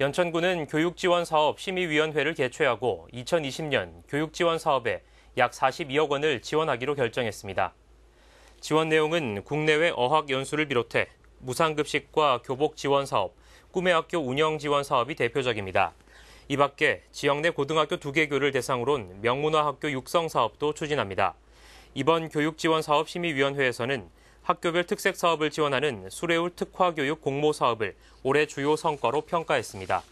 연천군은 교육지원사업 심의위원회를 개최하고 2020년 교육지원사업에 약 42억 원을 지원하기로 결정했습니다. 지원 내용은 국내외 어학연수를 비롯해 무상급식과 교복지원사업, 꿈의 학교 운영지원사업이 대표적입니다. 이 밖에 지역 내 고등학교 두개 교를 대상으론 명문화학교 육성사업도 추진합니다. 이번 교육지원사업심의위원회에서는 학교별 특색 사업을 지원하는 수레울 특화교육 공모 사업을 올해 주요 성과로 평가했습니다.